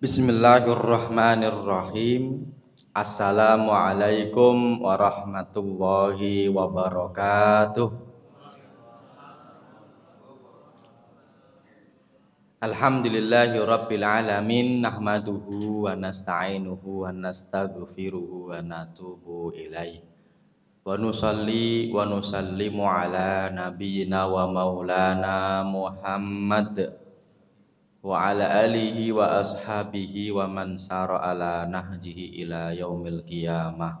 Bismillahirrahmanirrahim. Assalamualaikum warahmatullahi wabarakatuh. Alhamdulillahi rabbil alamin nahmaduhu wa nasta'inuhu wa nastaghfiruhu wa natubu ilaih wa nusalli wa nusallimu ala nabiyyina wa maulana Muhammad wa ala alihi wa ashabihi wa man sara ala nahjihi ila yaumil qiyamah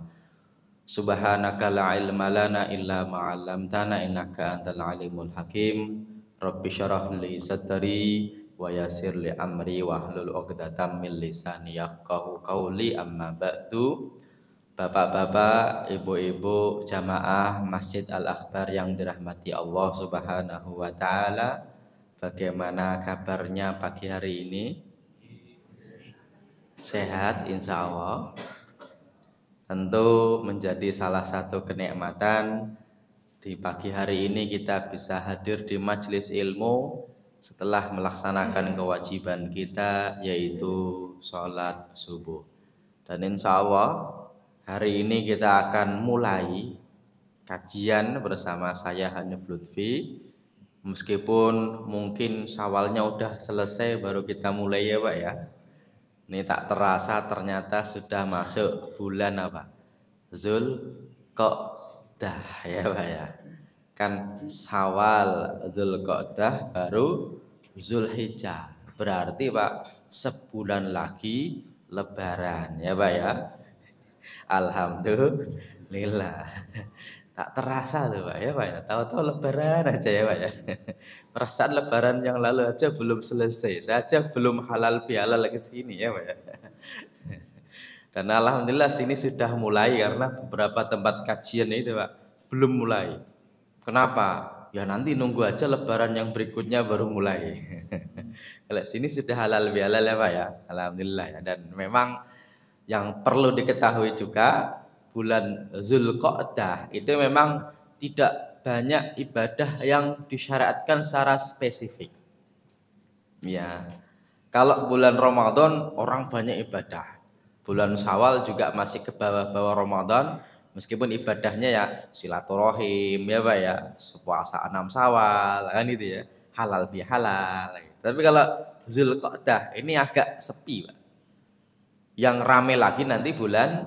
subhanaka la ilma lana illa ma 'allamtana innaka antal alimul hakim rabbi syrah li sadri wa yassir li amri wa hlul 'uqdatam min lisani yafqahu qawli amma ba'du Bapak-bapak, ibu-ibu, jamaah Masjid Al-Akhbar yang dirahmati Allah Subhanahu wa taala Bagaimana kabarnya pagi hari ini? Sehat insya Allah Tentu menjadi salah satu kenikmatan Di pagi hari ini kita bisa hadir di majelis ilmu Setelah melaksanakan kewajiban kita yaitu sholat subuh Dan insya Allah hari ini kita akan mulai kajian bersama saya Hanif Lutfi meskipun mungkin sawalnya udah selesai baru kita mulai ya Pak ya ini tak terasa ternyata sudah masuk bulan apa Zul dah ya Pak ya kan sawal Zul dah baru Zul Zulhijjah berarti Pak sebulan lagi lebaran ya Pak ya Alhamdulillah Tak terasa tuh Pak ya Pak ya. Tahu-tahu lebaran aja ya Pak ya. Perasaan lebaran yang lalu aja belum selesai. saja belum halal bihalal lagi sini ya Pak ya. Dan alhamdulillah sini sudah mulai karena beberapa tempat kajian itu Pak belum mulai. Kenapa? Ya nanti nunggu aja lebaran yang berikutnya baru mulai. Kalau sini sudah halal bihalal ya Pak ya. Alhamdulillah ya. Dan memang yang perlu diketahui juga bulan Zulqa'dah itu memang tidak banyak ibadah yang disyariatkan secara spesifik. Ya. Kalau bulan Ramadan orang banyak ibadah. Bulan Syawal juga masih ke bawah-bawah Ramadan meskipun ibadahnya ya silaturahim ya Pak ya, puasa enam Syawal kan gitu ya. Halal bi halal. Tapi kalau Zulqa'dah ini agak sepi, Pak. Yang rame lagi nanti bulan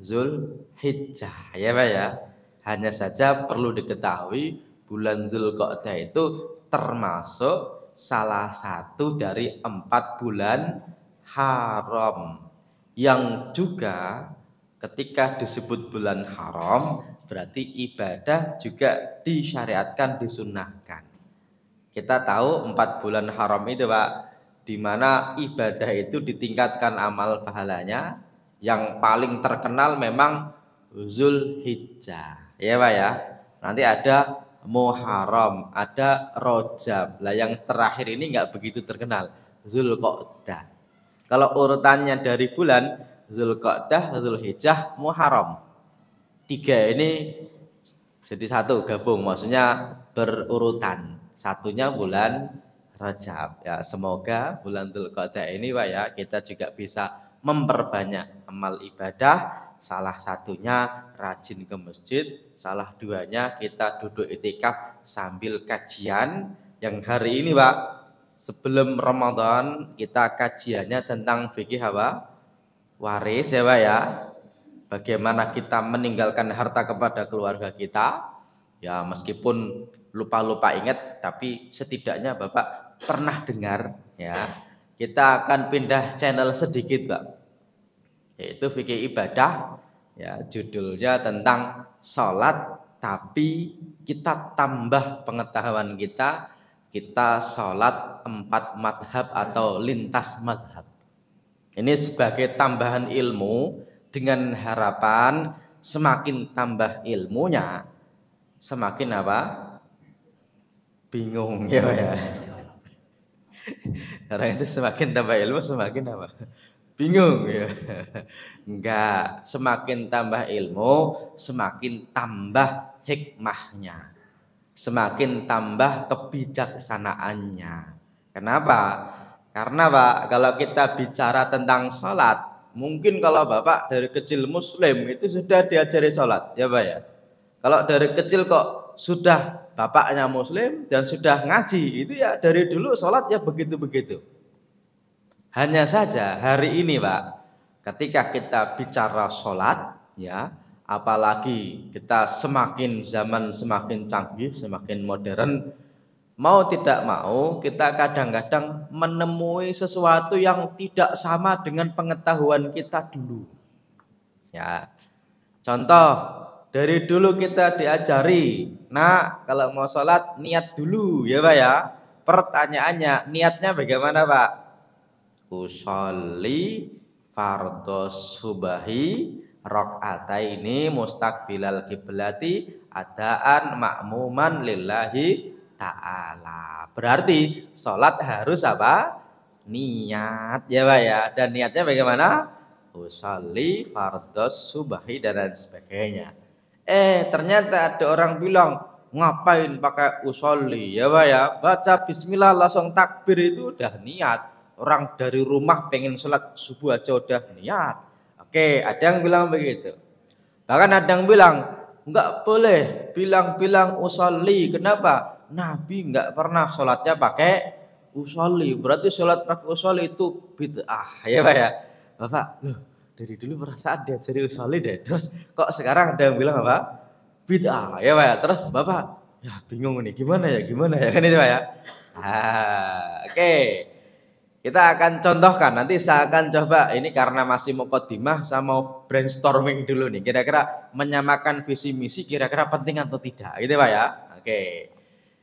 Zul Hijjah ya Pak ya. Hanya saja perlu diketahui bulan Zulqa'dah itu termasuk salah satu dari empat bulan haram yang juga ketika disebut bulan haram berarti ibadah juga disyariatkan disunahkan kita tahu empat bulan haram itu pak di mana ibadah itu ditingkatkan amal pahalanya yang paling terkenal memang Zulhijjah. Ya Pak ya. Nanti ada Muharram, ada Rojab. Lah yang terakhir ini enggak begitu terkenal. Zulqa'dah. Kalau urutannya dari bulan Zulqa'dah, Zulhijjah, Muharram. Tiga ini jadi satu gabung, maksudnya berurutan. Satunya bulan Rajab. Ya, semoga bulan Zulqa'dah ini Pak ya kita juga bisa memperbanyak amal ibadah Salah satunya rajin ke masjid, salah duanya kita duduk itikaf sambil kajian. Yang hari ini Pak, sebelum Ramadan kita kajiannya tentang fikih apa? Waris ya Pak ya. Bagaimana kita meninggalkan harta kepada keluarga kita. Ya meskipun lupa-lupa ingat, tapi setidaknya Bapak pernah dengar ya. Kita akan pindah channel sedikit Pak yaitu fikih ibadah ya judulnya tentang sholat tapi kita tambah pengetahuan kita kita sholat empat madhab atau lintas madhab ini sebagai tambahan ilmu dengan harapan semakin tambah ilmunya semakin apa bingung ya ya karena itu semakin tambah ilmu semakin apa bingung ya. Enggak, semakin tambah ilmu, semakin tambah hikmahnya. Semakin tambah kebijaksanaannya. Kenapa? Karena Pak, kalau kita bicara tentang sholat, mungkin kalau Bapak dari kecil muslim itu sudah diajari sholat, ya Pak ya? Kalau dari kecil kok sudah bapaknya muslim dan sudah ngaji, itu ya dari dulu sholat ya begitu-begitu. Hanya saja hari ini Pak, ketika kita bicara sholat, ya, apalagi kita semakin zaman semakin canggih, semakin modern, mau tidak mau kita kadang-kadang menemui sesuatu yang tidak sama dengan pengetahuan kita dulu. Ya. Contoh, dari dulu kita diajari, nah kalau mau sholat niat dulu ya Pak ya. Pertanyaannya, niatnya bagaimana Pak? usolli fardho subahi ini mustaqbilal kiblati adaan makmuman lillahi ta'ala. Berarti sholat harus apa? Niat ya Pak ya. Dan niatnya bagaimana? Usolli fardho subahi dan lain sebagainya. Eh ternyata ada orang bilang ngapain pakai usolli ya Pak ya. Baca bismillah langsung takbir itu udah niat Orang dari rumah pengen sholat subuh aja udah niat. Oke, ada yang bilang begitu. Bahkan ada yang bilang, nggak boleh bilang-bilang usolli. Kenapa? Nabi nggak pernah sholatnya pakai usolli. Berarti sholat pakai usolli itu bid'ah. Ya Pak ya? Bapak, loh dari dulu perasaan dia jadi usolli deh. Terus kok sekarang ada yang bilang apa? Bid'ah. Ya Pak ya? Terus Bapak, ya bingung nih gimana ya, gimana ya. Kan itu Pak ya? Ah, Oke. Okay. Kita akan contohkan nanti saya akan coba ini karena masih mau kodimah saya mau brainstorming dulu nih. Kira-kira menyamakan visi misi kira-kira penting atau tidak. Gitu Pak ya. Oke.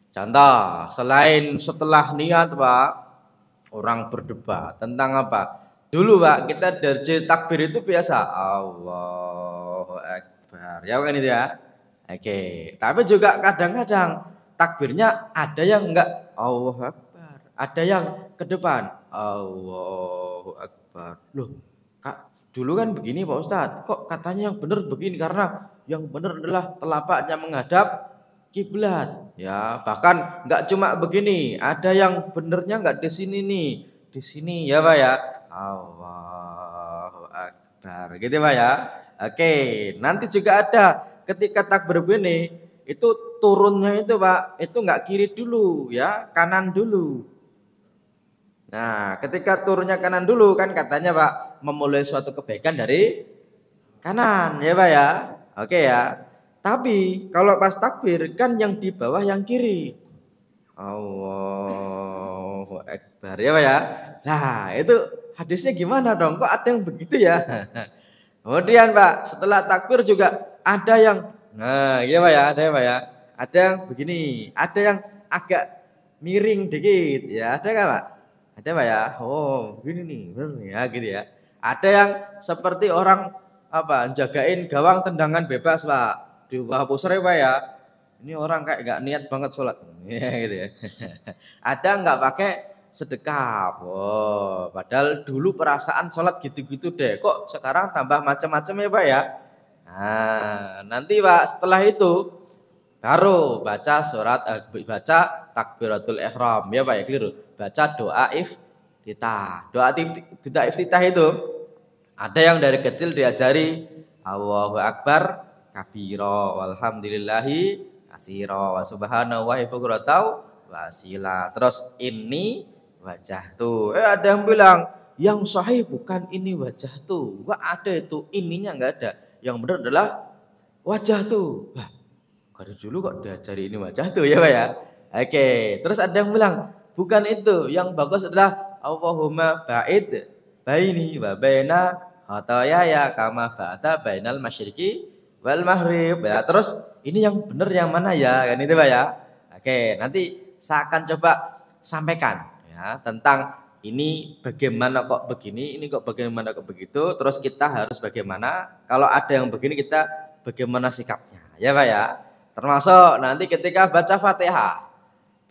Contoh, selain setelah niat Pak, orang berdebat tentang apa? Dulu Pak, kita dari takbir itu biasa allah Akbar. Ya kan itu ya? Oke, tapi juga kadang-kadang takbirnya ada yang enggak allah Akbar ada yang ke depan. Allahu Akbar. Loh, kak, dulu kan begini Pak Ustadz. Kok katanya yang benar begini? Karena yang benar adalah telapaknya menghadap kiblat. Ya, bahkan nggak cuma begini. Ada yang benernya nggak di sini nih. Di sini ya Pak ya. Allahu Akbar. Gitu Pak ya. Oke, nanti juga ada ketika takbir begini itu turunnya itu Pak, itu nggak kiri dulu ya, kanan dulu. Nah, ketika turunnya kanan dulu kan katanya Pak memulai suatu kebaikan dari kanan ya Pak ya. Oke ya. Tapi kalau pas takbir kan yang di bawah yang kiri. Allahu Akbar ya Pak ya. Nah, itu hadisnya gimana dong? Kok ada yang begitu ya? Kemudian Pak, setelah takbir juga ada yang nah, iya Pak ya, ada ya Pak ya. Ada yang begini, ada yang agak miring dikit ya, ada enggak Pak? ada pak ya oh gini nih bener nih ya gitu ya ada yang seperti orang apa jagain gawang tendangan bebas pak di bawah ya, pak ya ini orang kayak nggak niat banget sholat ya, gitu ya. ada nggak pakai sedekah oh padahal dulu perasaan sholat gitu-gitu deh kok sekarang tambah macam-macam ya pak ya nah nanti pak setelah itu baru baca surat eh, baca takbiratul ihram ya pak ya keliru baca doa iftitah. Doa doa iftitah itu ada yang dari kecil diajari Allahu Akbar kabiro walhamdulillahi kasiro wa subhanahu wa wasila. Terus ini wajah tuh. Eh ada yang bilang yang sahih bukan ini wajah tuh. Wah ada itu ininya nggak ada. Yang benar adalah wajah tuh. Wah, dulu kok diajari ini wajah tuh ya Pak ya. Oke, terus ada yang bilang Bukan itu. Yang bagus adalah Allahumma ba'id baini wa baina khotoyaya kama ba'da bainal masyriqi wal maghrib. Ya, terus ini yang benar yang mana ya? Kan itu Pak ya. Oke, nanti saya akan coba sampaikan ya tentang ini bagaimana kok begini, ini kok bagaimana kok begitu, terus kita harus bagaimana? Kalau ada yang begini kita bagaimana sikapnya? Ya Pak ya. Termasuk nanti ketika baca Fatihah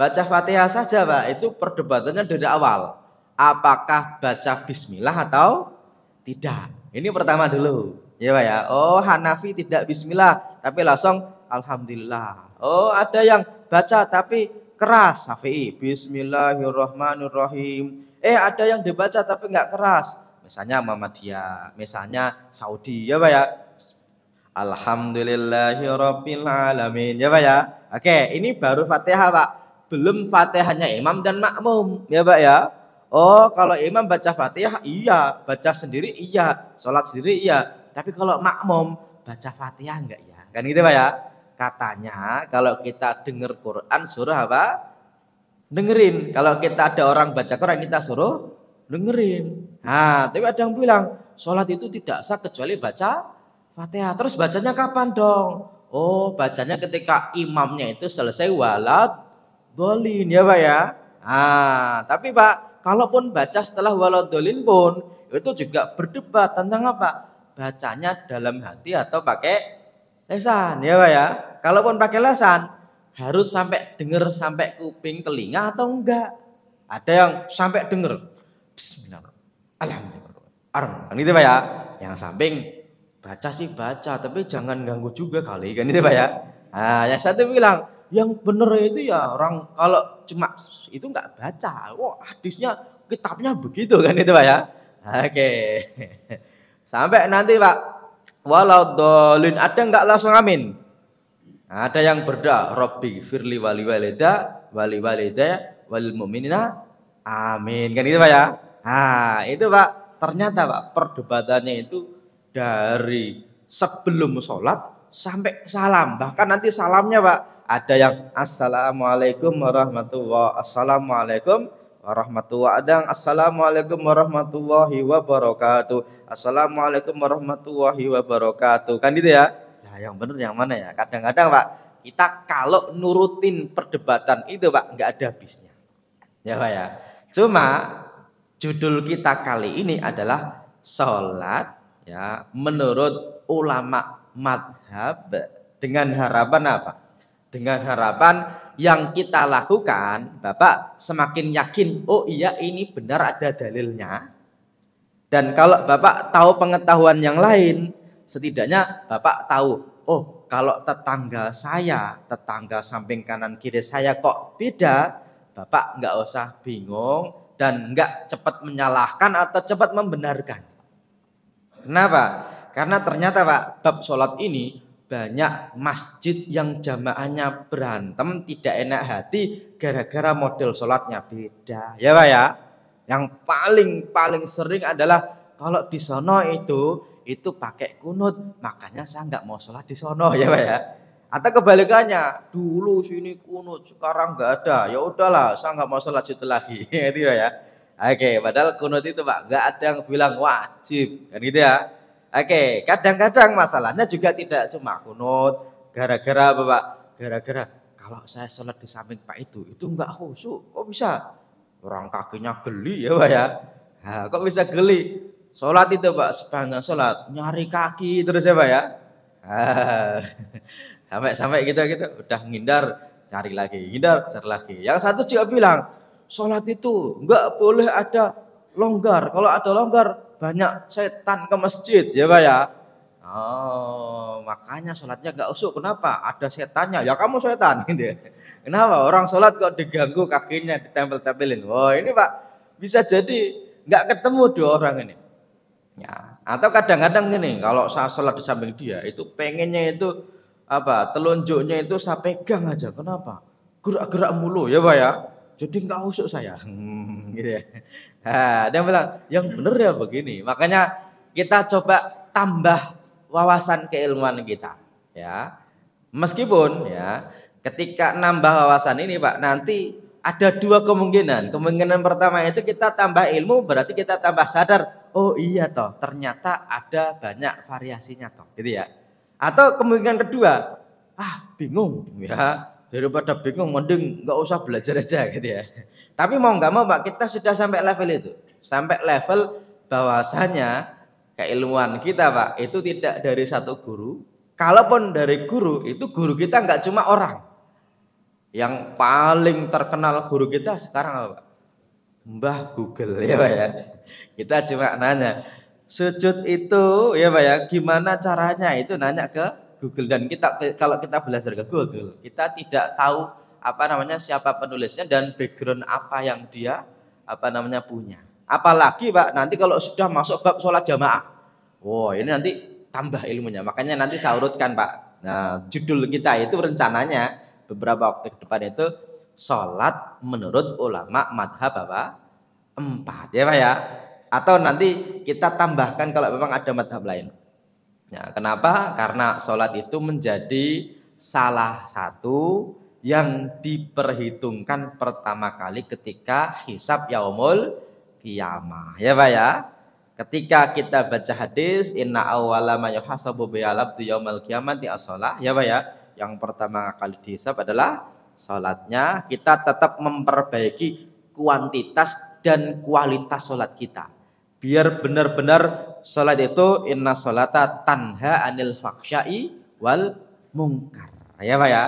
Baca Fatihah saja Pak, itu perdebatannya dari awal. Apakah baca bismillah atau tidak? Ini pertama dulu. Ya Pak ya. Oh, Hanafi tidak bismillah, tapi langsung alhamdulillah. Oh, ada yang baca tapi keras Syafi'i. Bismillahirrahmanirrahim. Eh, ada yang dibaca tapi nggak keras. Misalnya Muhammadiyah, misalnya Saudi, ya Pak ya. Alhamdulillahirabbil Ya Pak ya. Oke, ini baru Fatihah, Pak belum Fatihahnya imam dan makmum, ya Pak ya. Oh, kalau imam baca Fatihah iya, baca sendiri iya, sholat sendiri iya. Tapi kalau makmum baca Fatihah enggak ya? Kan gitu Pak ya. Katanya kalau kita dengar Quran suruh apa? Dengerin. Kalau kita ada orang baca Quran kita suruh dengerin. Nah, tapi ada yang bilang sholat itu tidak sah kecuali baca Fatihah. Terus bacanya kapan dong? Oh, bacanya ketika imamnya itu selesai walad dolin ya Pak ya. Ah, tapi Pak, kalaupun baca setelah walau dolin pun itu juga berdebat tentang apa? Bacanya dalam hati atau pakai lesan ya Pak ya. Kalaupun pakai lesan harus sampai dengar sampai kuping telinga atau enggak? Ada yang sampai dengar. Bismillahirrahmanirrahim. Alhamdulillah. Ini gitu Pak ya. Yang samping baca sih baca tapi jangan ganggu juga kali kan itu Pak ya. Ah, yang satu bilang yang bener itu ya orang kalau cuma itu nggak baca. Wah hadisnya kitabnya begitu kan itu Pak ya. Oke. Sampai nanti Pak. Walau dolin ada nggak langsung amin? Ada yang berda. Robbi firli wali walida wali walida wal mu'minina amin. Kan itu Pak ya. Ah itu Pak. Ternyata Pak perdebatannya itu dari sebelum sholat sampai salam. Bahkan nanti salamnya Pak ada yang assalamualaikum warahmatullahi assalamualaikum warahmatullahi ada yang assalamualaikum warahmatullahi wabarakatuh assalamualaikum warahmatullahi wabarakatuh kan gitu ya nah yang benar yang mana ya kadang-kadang pak kita kalau nurutin perdebatan itu pak nggak ada habisnya ya pak ya cuma judul kita kali ini adalah sholat ya menurut ulama madhab dengan harapan apa dengan harapan yang kita lakukan, Bapak semakin yakin, oh iya ini benar ada dalilnya. Dan kalau Bapak tahu pengetahuan yang lain, setidaknya Bapak tahu, oh kalau tetangga saya, tetangga samping kanan kiri saya kok tidak, Bapak nggak usah bingung dan nggak cepat menyalahkan atau cepat membenarkan. Kenapa? Karena ternyata Pak, bab sholat ini banyak masjid yang jamaahnya berantem tidak enak hati gara-gara model sholatnya beda ya pak ya yang paling paling sering adalah kalau di sono itu itu pakai kunut makanya saya nggak mau sholat di sono ya pak ya atau kebalikannya dulu sini kunut sekarang nggak ada ya udahlah saya nggak mau sholat situ lagi gitu ya oke padahal kunut itu pak nggak ada yang bilang wajib kan gitu ya Oke, kadang-kadang masalahnya juga tidak cuma kunut, gara-gara Bapak, gara-gara kalau saya sholat di samping Pak itu, itu enggak khusyuk, kok bisa? Orang kakinya geli ya Pak ya, Ha, nah, kok bisa geli? Sholat itu Pak, sepanjang sholat, nyari kaki terus ya Pak ya. Sampai-sampai gitu-gitu, udah ngindar, cari lagi, ngindar, cari lagi. Yang satu juga bilang, sholat itu enggak boleh ada longgar, kalau ada longgar banyak setan ke masjid ya Pak ya. Oh, makanya sholatnya gak usuk. Kenapa? Ada setannya. Ya kamu setan gitu. Ya. Kenapa? Orang sholat kok diganggu kakinya ditempel-tempelin. Wah oh, ini Pak bisa jadi nggak ketemu dua orang ini. Ya. Atau kadang-kadang gini, kalau saya sholat di samping dia itu pengennya itu apa? Telunjuknya itu saya pegang aja. Kenapa? Gerak-gerak mulu ya Pak ya. Jadi nggak usuk saya. Hmm, gitu ya. ha, nah, dia bilang, yang benar ya begini. Makanya kita coba tambah wawasan keilmuan kita. Ya, meskipun ya ketika nambah wawasan ini pak nanti ada dua kemungkinan. Kemungkinan pertama itu kita tambah ilmu berarti kita tambah sadar. Oh iya toh ternyata ada banyak variasinya toh, gitu ya. Atau kemungkinan kedua, ah bingung ya daripada bingung mending nggak usah belajar aja gitu ya. Tapi mau nggak mau Pak kita sudah sampai level itu, sampai level bahwasanya keilmuan kita Pak itu tidak dari satu guru. Kalaupun dari guru itu guru kita nggak cuma orang. Yang paling terkenal guru kita sekarang apa Pak? Mbah Google ya Pak ya. Kita cuma nanya sujud itu ya Pak ya gimana caranya itu nanya ke Google dan kita kalau kita belajar ke Google kita tidak tahu apa namanya siapa penulisnya dan background apa yang dia apa namanya punya. Apalagi Pak nanti kalau sudah masuk bab sholat jamaah, wow ini nanti tambah ilmunya. Makanya nanti saya urutkan Pak. Nah judul kita itu rencananya beberapa waktu ke depan itu sholat menurut ulama madhab apa empat ya Pak ya. Atau nanti kita tambahkan kalau memang ada madhab lain Ya, kenapa? Karena sholat itu menjadi salah satu yang diperhitungkan pertama kali ketika hisab yaumul kiamah. Ya Pak ya? Ketika kita baca hadis inna awwala ma yuhasabu bihal tu yaumal qiyamati as ya Pak ya? Yang pertama kali dihisab adalah sholatnya. Kita tetap memperbaiki kuantitas dan kualitas sholat kita. Biar benar-benar salat itu inna salata tanha anil faksyai wal mungkar. Ya Pak ya.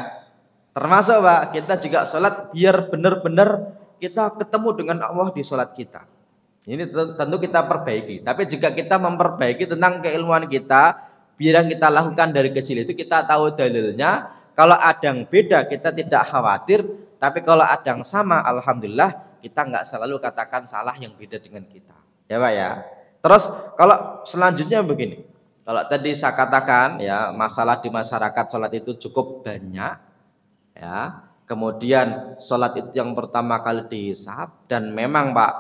Termasuk Pak, kita juga salat biar benar-benar kita ketemu dengan Allah di salat kita. Ini tentu kita perbaiki. Tapi jika kita memperbaiki tentang keilmuan kita, biar yang kita lakukan dari kecil itu kita tahu dalilnya. Kalau ada yang beda kita tidak khawatir, tapi kalau ada yang sama, alhamdulillah kita nggak selalu katakan salah yang beda dengan kita. Ya Pak ya. Terus kalau selanjutnya begini, kalau tadi saya katakan ya masalah di masyarakat sholat itu cukup banyak ya. Kemudian sholat itu yang pertama kali dihisap dan memang Pak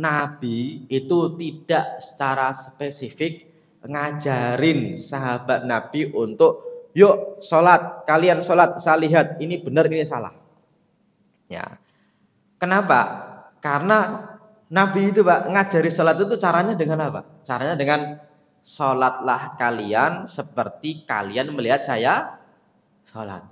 Nabi itu tidak secara spesifik ngajarin sahabat Nabi untuk yuk sholat kalian sholat saya lihat ini benar ini salah ya kenapa karena Nabi itu Pak ngajari sholat itu caranya dengan apa? Caranya dengan sholatlah kalian seperti kalian melihat saya sholat.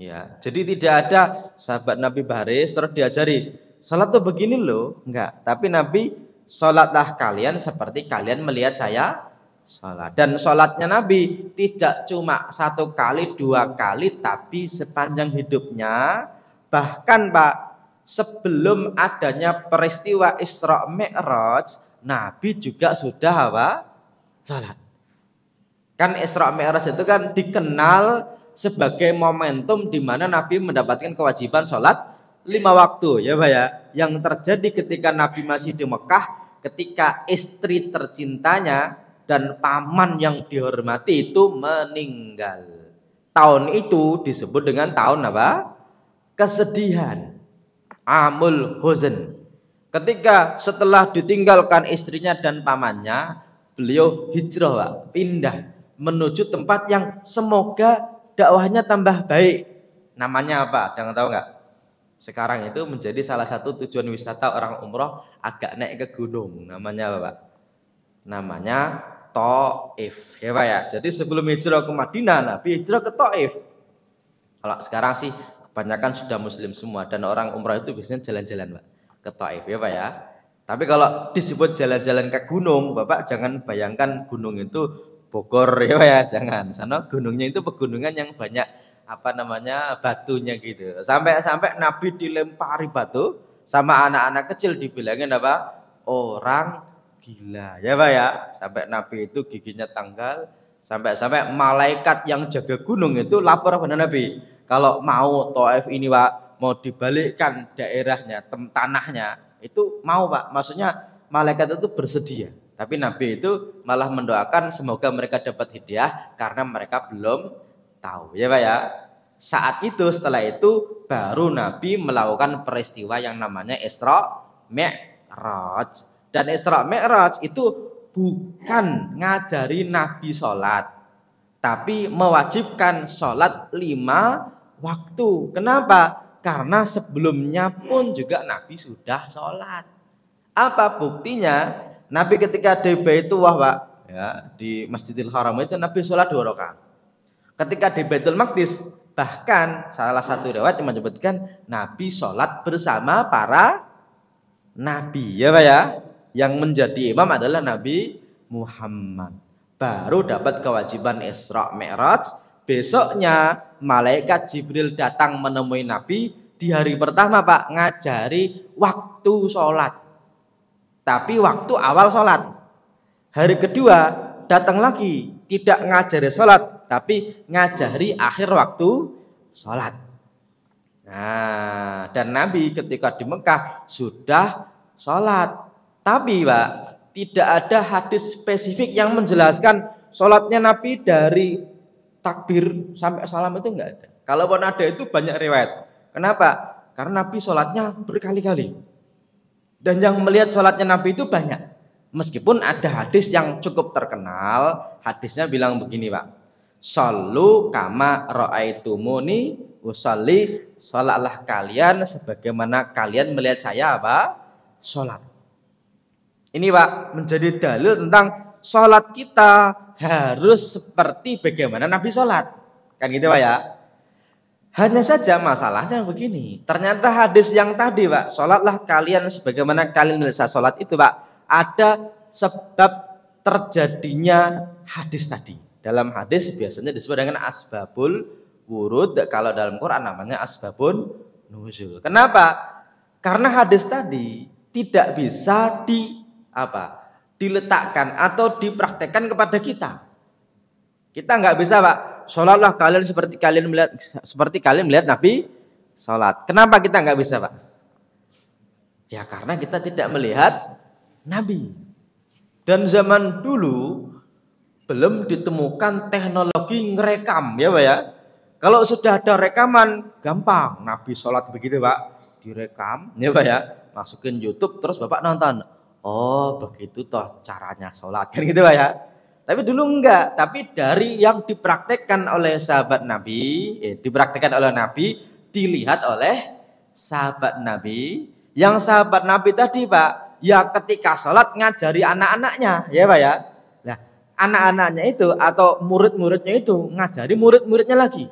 Ya, jadi tidak ada sahabat Nabi baris terus diajari sholat tuh begini loh, enggak. Tapi Nabi sholatlah kalian seperti kalian melihat saya sholat. Dan sholatnya Nabi tidak cuma satu kali, dua kali, tapi sepanjang hidupnya bahkan Pak sebelum adanya peristiwa Isra Mi'raj, Nabi juga sudah apa? Salat. Kan Isra Mi'raj itu kan dikenal sebagai momentum di mana Nabi mendapatkan kewajiban salat lima waktu ya Pak ya. Yang terjadi ketika Nabi masih di Mekah, ketika istri tercintanya dan paman yang dihormati itu meninggal. Tahun itu disebut dengan tahun apa? Kesedihan amul huzn. Ketika setelah ditinggalkan istrinya dan pamannya, beliau hijrah, Pak, pindah menuju tempat yang semoga dakwahnya tambah baik. Namanya apa? Ada tahu nggak? Sekarang itu menjadi salah satu tujuan wisata orang umroh agak naik ke gunung. Namanya apa, Pak? Namanya Taif. Ya, Pak ya. Jadi sebelum hijrah ke Madinah, Nabi hijrah ke Taif. Kalau sekarang sih kebanyakan sudah muslim semua dan orang umrah itu biasanya jalan-jalan Pak ke Taif ya Pak ya. Tapi kalau disebut jalan-jalan ke gunung, Bapak jangan bayangkan gunung itu Bogor ya Pak ya, jangan. Sana gunungnya itu pegunungan yang banyak apa namanya batunya gitu. Sampai-sampai Nabi dilempari batu sama anak-anak kecil dibilangin apa? Orang gila ya Pak ya. Sampai Nabi itu giginya tanggal sampai-sampai malaikat yang jaga gunung itu lapor pada Nabi kalau mau Taif ini Pak mau dibalikkan daerahnya, tanahnya, itu mau Pak. Maksudnya malaikat itu bersedia. Tapi Nabi itu malah mendoakan semoga mereka dapat hidayah karena mereka belum tahu. Ya Pak ya. Saat itu setelah itu baru Nabi melakukan peristiwa yang namanya Isra Mi'raj. Dan Isra Mi'raj itu bukan ngajari Nabi sholat. Tapi mewajibkan sholat lima waktu. Kenapa? Karena sebelumnya pun juga Nabi sudah sholat. Apa buktinya? Nabi ketika di Baitullah Pak, ya, di Masjidil Haram itu Nabi sholat dua rakaat. Ketika di Baitul Maqdis, bahkan salah satu riwayat yang menyebutkan Nabi sholat bersama para nabi ya Pak ya. Yang menjadi imam adalah Nabi Muhammad. Baru dapat kewajiban Isra Mi'raj Besoknya malaikat Jibril datang menemui Nabi di hari pertama Pak ngajari waktu sholat. Tapi waktu awal sholat. Hari kedua datang lagi tidak ngajari sholat tapi ngajari akhir waktu sholat. Nah, dan Nabi ketika di Mekah sudah sholat. Tapi Pak, tidak ada hadis spesifik yang menjelaskan sholatnya Nabi dari takbir sampai salam itu enggak ada. Kalaupun ada itu banyak riwayat. Kenapa? Karena Nabi sholatnya berkali-kali. Dan yang melihat sholatnya Nabi itu banyak. Meskipun ada hadis yang cukup terkenal, hadisnya bilang begini pak, Solu kama ro'aitumuni usalli Sholatlah kalian sebagaimana kalian melihat saya apa? Sholat Ini pak menjadi dalil tentang sholat kita harus seperti bagaimana Nabi sholat. Kan gitu Pak ya. Hanya saja masalahnya begini. Ternyata hadis yang tadi Pak. Sholatlah kalian sebagaimana kalian bisa sholat itu Pak. Ada sebab terjadinya hadis tadi. Dalam hadis biasanya disebut dengan asbabul wurud. Kalau dalam Quran namanya asbabun nuzul. Kenapa? Karena hadis tadi tidak bisa di apa diletakkan atau dipraktekkan kepada kita. Kita nggak bisa pak, sholatlah kalian seperti kalian melihat seperti kalian melihat Nabi sholat. Kenapa kita nggak bisa pak? Ya karena kita tidak melihat Nabi. Dan zaman dulu belum ditemukan teknologi ngerekam ya pak ya. Kalau sudah ada rekaman, gampang. Nabi sholat begitu pak, direkam, ya pak ya. Masukin YouTube terus bapak nonton oh begitu toh caranya sholat kan gitu ya tapi dulu enggak tapi dari yang dipraktekkan oleh sahabat nabi eh, dipraktekkan oleh nabi dilihat oleh sahabat nabi yang sahabat nabi tadi pak ya ketika sholat ngajari anak-anaknya ya pak ya nah anak-anaknya itu atau murid-muridnya itu ngajari murid-muridnya lagi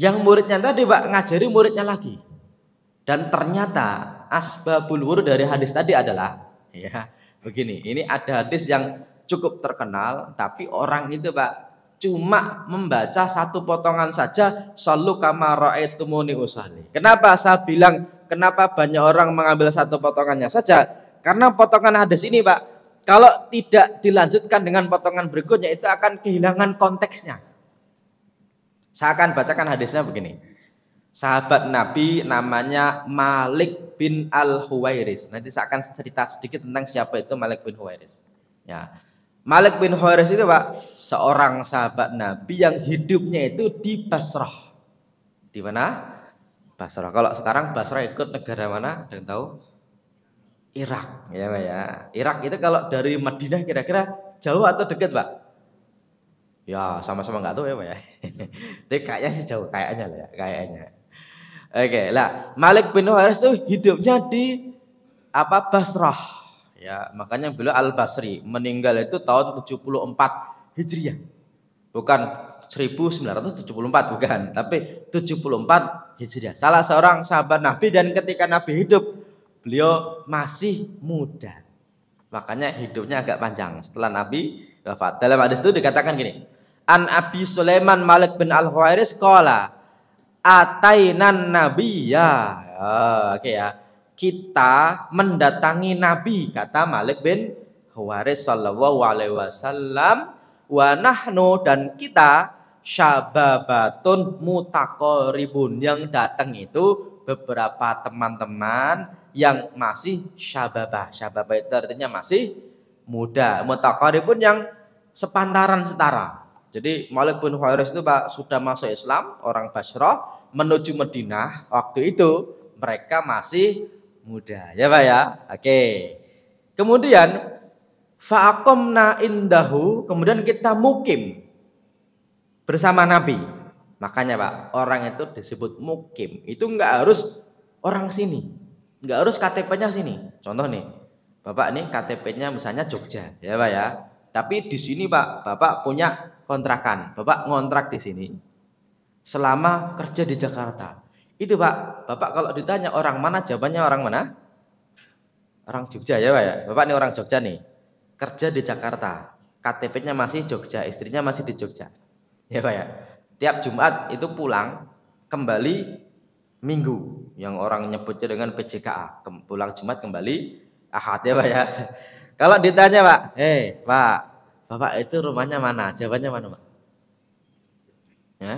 yang muridnya tadi pak ngajari muridnya lagi dan ternyata asbabul wurud dari hadis tadi adalah ya begini. Ini ada hadis yang cukup terkenal tapi orang itu Pak cuma membaca satu potongan saja selalu itu etumuni usali. Kenapa saya bilang kenapa banyak orang mengambil satu potongannya saja? Karena potongan hadis ini Pak kalau tidak dilanjutkan dengan potongan berikutnya itu akan kehilangan konteksnya. Saya akan bacakan hadisnya begini sahabat Nabi namanya Malik bin Al Huwairis. Nanti saya akan cerita sedikit tentang siapa itu Malik bin Huwairis. Ya. Malik bin Huwairis itu Pak, seorang sahabat Nabi yang hidupnya itu di Basrah. Di mana? Basrah. Kalau sekarang Basrah ikut negara mana? Ada yang tahu? Irak, ya Pak ya. Irak itu kalau dari Madinah kira-kira jauh atau dekat, Pak? Ya, sama-sama nggak tahu ya, Pak ya. Tapi kayaknya sih jauh, kayaknya lah ya, kayaknya. Oke, lah Malik bin Haris itu hidupnya di apa Basrah. Ya, makanya beliau Al Basri meninggal itu tahun 74 Hijriah. Bukan 1974 bukan, tapi 74 Hijriah. Salah seorang sahabat Nabi dan ketika Nabi hidup, beliau masih muda. Makanya hidupnya agak panjang setelah Nabi wafat. Dalam hadis itu dikatakan gini, An Abi Sulaiman Malik bin Al Khawaris kala atainan Nabi Oh, ah, oke okay ya. Kita mendatangi nabi kata Malik bin Huwaris sallallahu alaihi wasallam wa nahnu dan kita syababatun mutakoribun yang datang itu beberapa teman-teman yang masih syababah. Syababah itu artinya masih muda. Mutakoribun yang sepantaran setara. Jadi Malik bin Huwairis itu Pak sudah masuk Islam, orang Basrah menuju Madinah. Waktu itu mereka masih muda, ya Pak ya. Oke. Kemudian fa'aqamna indahu, kemudian kita mukim bersama Nabi. Makanya Pak, orang itu disebut mukim. Itu enggak harus orang sini. Enggak harus KTP-nya sini. Contoh nih, Bapak nih KTP-nya misalnya Jogja, ya Pak ya. Tapi di sini Pak, Bapak punya kontrakan. Bapak ngontrak di sini selama kerja di Jakarta. Itu Pak, Bapak kalau ditanya orang mana, jawabannya orang mana? Orang Jogja ya Pak ya. Bapak ini orang Jogja nih. Kerja di Jakarta. KTP-nya masih Jogja, istrinya masih di Jogja. Ya Pak ya. Tiap Jumat itu pulang kembali minggu yang orang nyebutnya dengan PJKA. Pulang Jumat kembali Ahad ya Pak ya. Kalau ditanya Pak, "Hei, eh, Pak, Bapak itu rumahnya mana? Jawabannya mana, Pak? Ya.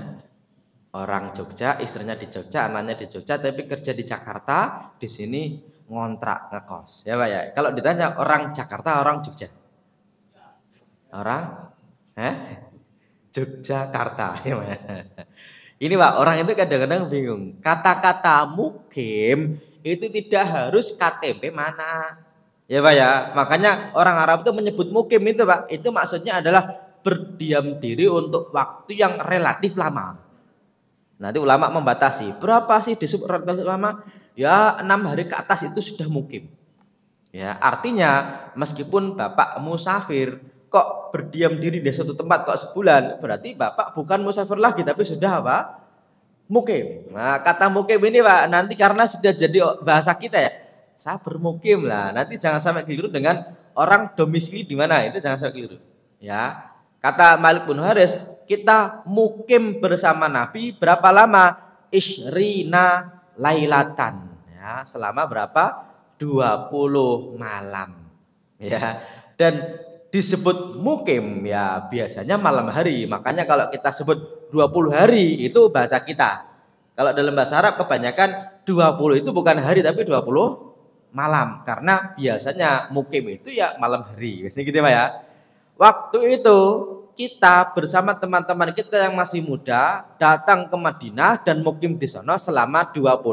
Orang Jogja, istrinya di Jogja, anaknya di Jogja, tapi kerja di Jakarta, di sini ngontrak ngekos. Ya, Pak ya. Kalau ditanya orang Jakarta, orang Jogja. Orang eh Jogjakarta, ya, Pak. Ya? Ini Pak, orang itu kadang-kadang bingung. Kata-kata mukim itu tidak harus KTP mana. Ya Pak ya, makanya orang Arab itu menyebut mukim itu Pak, itu maksudnya adalah berdiam diri untuk waktu yang relatif lama. Nanti ulama membatasi, berapa sih disebut relatif lama? Ya enam hari ke atas itu sudah mukim. Ya artinya meskipun bapak musafir, kok berdiam diri di suatu tempat kok sebulan, berarti bapak bukan musafir lagi tapi sudah apa? Mukim. Nah kata mukim ini Pak, nanti karena sudah jadi bahasa kita ya, saya bermukim lah. Nanti jangan sampai keliru dengan orang domisili di mana itu jangan sampai keliru. Ya, kata Malik bin Haris, kita mukim bersama Nabi berapa lama? Isrina lailatan. Ya, selama berapa? 20 malam. Ya. Dan disebut mukim ya biasanya malam hari. Makanya kalau kita sebut 20 hari itu bahasa kita. Kalau dalam bahasa Arab kebanyakan 20 itu bukan hari tapi 20 malam karena biasanya mukim itu ya malam hari biasanya gitu ya, ya waktu itu kita bersama teman-teman kita yang masih muda datang ke Madinah dan mukim di sana selama 20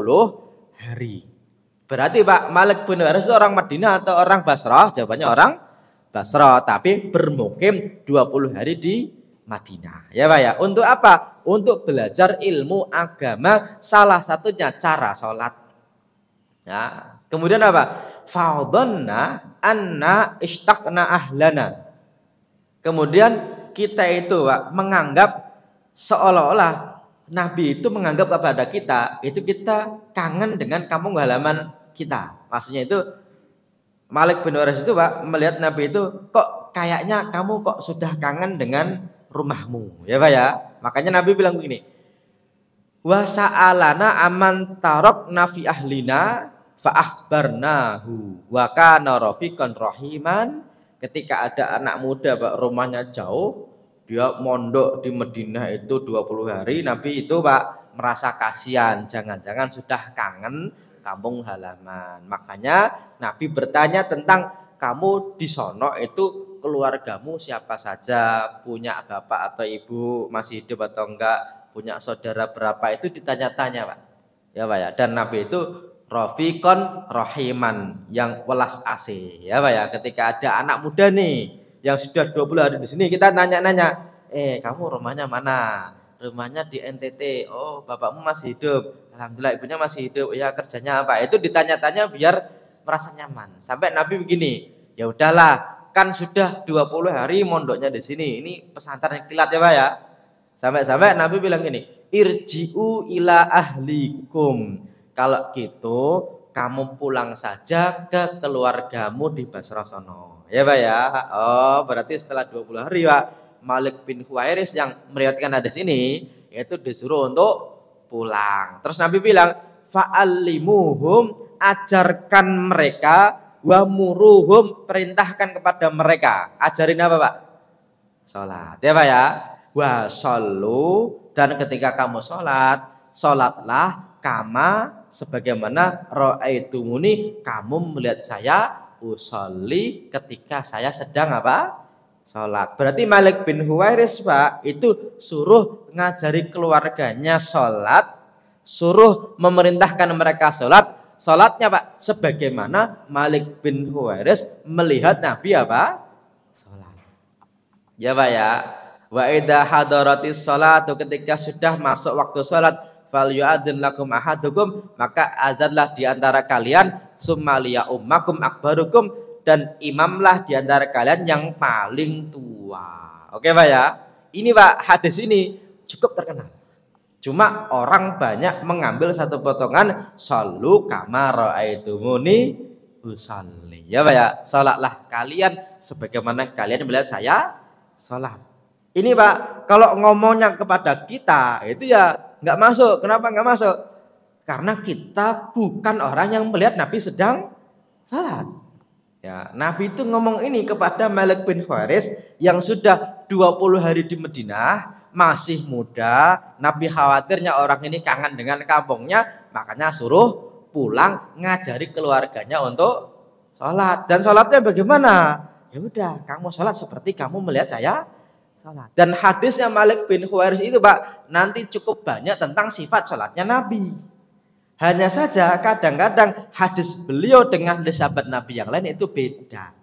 hari berarti Pak Malik bin Waris itu orang Madinah atau orang Basrah jawabannya orang Basrah tapi bermukim 20 hari di Madinah. Ya Pak ya. Untuk apa? Untuk belajar ilmu agama salah satunya cara sholat. Ya. Kemudian apa? Fadhanna anna ishtaqna ahlana. Kemudian kita itu Pak, menganggap seolah-olah Nabi itu menganggap kepada kita itu kita kangen dengan kampung halaman kita. Maksudnya itu Malik bin Waris itu Pak melihat Nabi itu kok kayaknya kamu kok sudah kangen dengan rumahmu ya Pak ya. Makanya Nabi bilang begini. Wa sa'alana aman tarok nafi ahlina fa'akhbarnahu wakana wa kana rafiqan rahiman ketika ada anak muda Pak rumahnya jauh dia mondok di Madinah itu 20 hari Nabi itu Pak merasa kasihan jangan-jangan sudah kangen kampung halaman makanya Nabi bertanya tentang kamu di sono itu keluargamu siapa saja punya bapak atau ibu masih hidup atau enggak punya saudara berapa itu ditanya-tanya Pak ya Pak ya dan Nabi itu Rafikon Rahiman yang welas asih ya Pak ya ketika ada anak muda nih yang sudah 20 hari di sini kita nanya-nanya eh kamu rumahnya mana rumahnya di NTT oh bapakmu masih hidup alhamdulillah ibunya masih hidup ya kerjanya apa itu ditanya-tanya biar merasa nyaman sampai Nabi begini ya udahlah kan sudah 20 hari mondoknya di sini ini pesantren kilat ya Pak ya sampai-sampai Nabi bilang gini irji'u ila ahlikum kalau gitu kamu pulang saja ke keluargamu di Basra sono. Ya Pak ya. Oh, berarti setelah 20 hari Pak Malik bin Khuairis yang meriwayatkan hadis ini yaitu disuruh untuk pulang. Terus Nabi bilang, "Fa'allimuhum" ajarkan mereka wa muruhum perintahkan kepada mereka. Ajarin apa, Pak? Salat. Ya, Pak ya. Wa sallu dan ketika kamu salat, salatlah kama sebagaimana ra'aitumuni kamu melihat saya usolli ketika saya sedang apa? Sholat. Berarti Malik bin Huwairis Pak itu suruh ngajari keluarganya sholat. Suruh memerintahkan mereka sholat. Sholatnya Pak sebagaimana Malik bin Huwairis melihat Nabi apa? Sholat. Ya Pak ya. Wa idha hadaratis sholatu ketika sudah masuk waktu sholat falyu'adzin lakum ahadukum maka azanlah di antara kalian sumaliya ummakum akbarukum dan imamlah di antara kalian yang paling tua. Oke, Pak ya. Ini Pak hadis ini cukup terkenal. Cuma orang banyak mengambil satu potongan salu kamar aitumuni usalli. Ya Pak ya, salatlah kalian sebagaimana kalian melihat saya salat. Ini Pak, kalau ngomongnya kepada kita itu ya nggak masuk. Kenapa nggak masuk? Karena kita bukan orang yang melihat Nabi sedang salat. Ya, Nabi itu ngomong ini kepada Malik bin Faris yang sudah 20 hari di Medina masih muda. Nabi khawatirnya orang ini kangen dengan kampungnya, makanya suruh pulang ngajari keluarganya untuk sholat. Dan sholatnya bagaimana? Ya udah, kamu sholat seperti kamu melihat saya sholat. Dan hadisnya Malik bin Khuwairis itu Pak nanti cukup banyak tentang sifat sholatnya Nabi. Hanya saja kadang-kadang hadis beliau dengan hadis sahabat Nabi yang lain itu beda.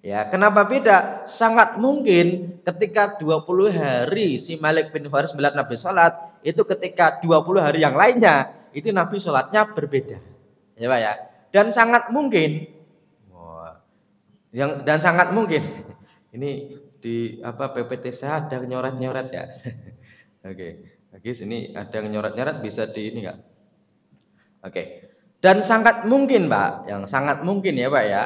Ya, kenapa beda? Sangat mungkin ketika 20 hari si Malik bin Khuwairis melihat Nabi sholat, itu ketika 20 hari yang lainnya itu Nabi sholatnya berbeda. Ya Pak ya. Dan sangat mungkin yang dan sangat mungkin ini di apa PPT saya ada nyoret-nyoret ya. Oke. Okay. Lagi sini ada nyoret-nyoret bisa di ini enggak? Oke. Dan sangat mungkin, Pak, yang sangat mungkin ya, Pak ya.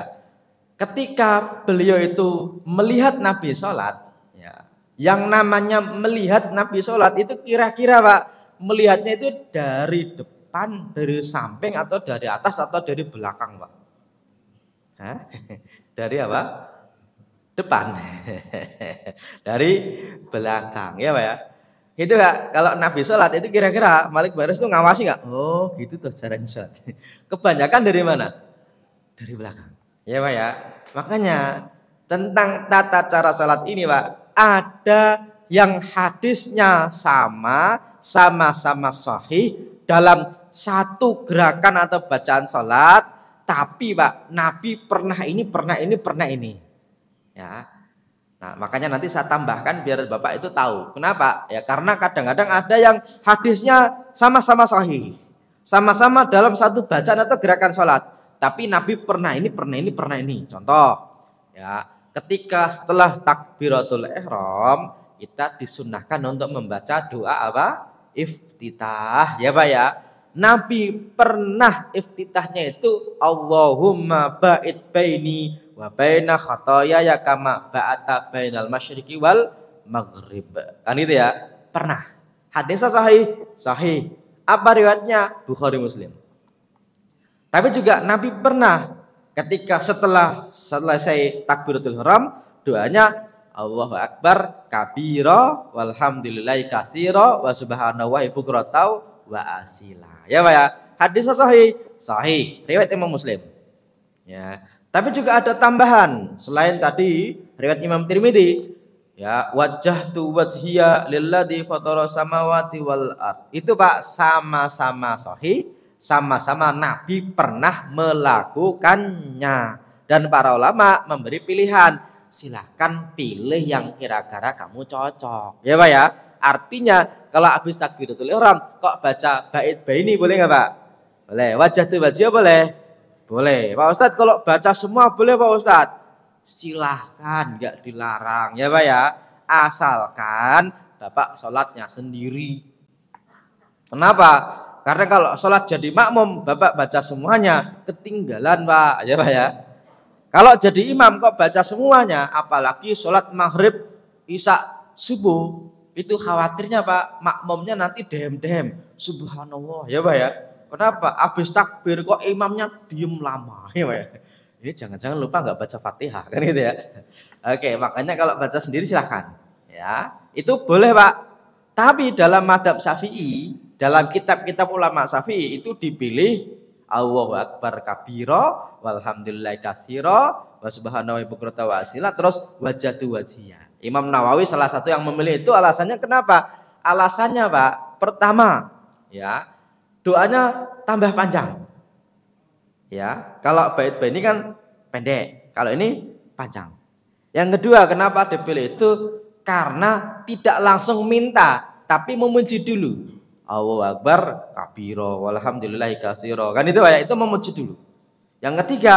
Ketika beliau itu melihat Nabi sholat, ya, yang namanya melihat Nabi sholat itu kira-kira, Pak, melihatnya itu dari depan, dari samping, atau dari atas, atau dari belakang, Pak. Hah? dari apa? depan dari belakang ya pak ya itu ya kalau Nabi sholat itu kira-kira Malik Baris tuh ngawasi nggak oh gitu tuh cara sholat kebanyakan dari mana dari belakang ya pak ya makanya tentang tata cara sholat ini pak ada yang hadisnya sama sama-sama sahih dalam satu gerakan atau bacaan sholat tapi pak Nabi pernah ini pernah ini pernah ini ya. Nah, makanya nanti saya tambahkan biar Bapak itu tahu. Kenapa? Ya karena kadang-kadang ada yang hadisnya sama-sama sahih. Sama-sama dalam satu bacaan atau gerakan sholat. Tapi Nabi pernah ini, pernah ini, pernah ini. Contoh, ya ketika setelah takbiratul ihram kita disunahkan untuk membaca doa apa? Iftitah, ya Pak ya. Nabi pernah iftitahnya itu Allahumma ba'id baini wa baina khotoya ya kama ba'ata bainal masyriqi wal maghrib. Kan itu ya? Pernah. hadis sahih, sahih. Apa riwayatnya? Bukhari Muslim. Tapi juga Nabi pernah ketika setelah selesai takbiratul haram doanya Allahu Akbar kabira walhamdulillahi katsira wa subhanallahi bukratau wa asila. Ya Pak ya. Hadis sahih, sahih riwayat Imam Muslim. Ya. Tapi juga ada tambahan selain tadi riwayat Imam Tirmidzi ya wajah tu wajhiya lilladzi fatara samawati wal ard. Itu Pak sama-sama sahih, sama-sama Nabi pernah melakukannya dan para ulama memberi pilihan silahkan pilih yang kira-kira kamu cocok ya pak ya artinya kalau habis takbiratul ihram kok baca bait ini boleh nggak pak boleh wajah tu wajah boleh boleh. Pak Ustadz kalau baca semua boleh Pak Ustadz? Silahkan, nggak dilarang ya Pak ya. Asalkan Bapak sholatnya sendiri. Kenapa? Karena kalau sholat jadi makmum, Bapak baca semuanya, ketinggalan Pak, ya Pak ya. Kalau jadi imam kok baca semuanya, apalagi sholat maghrib, isya, subuh, itu khawatirnya Pak, makmumnya nanti dem dem Subhanallah, ya Pak ya. Kenapa? abis takbir kok imamnya diem lama. Ya, Ini jangan-jangan lupa nggak baca Fatihah kan gitu ya. Oke, makanya kalau baca sendiri silahkan. Ya, itu boleh pak. Tapi dalam madhab syafi'i, dalam kitab-kitab ulama syafi'i itu dipilih Allahu Akbar kabiro, walhamdulillah kasiro, wa subhanahu wa asila, terus wajatu wajia. Imam Nawawi salah satu yang memilih itu alasannya kenapa? Alasannya pak, pertama ya doanya tambah panjang. Ya, kalau bait ini kan pendek, kalau ini panjang. Yang kedua, kenapa dipilih itu? Karena tidak langsung minta, tapi memuji dulu. Allahu Akbar kabiro walhamdulillahi kasiro. Kan itu ya, itu memuji dulu. Yang ketiga,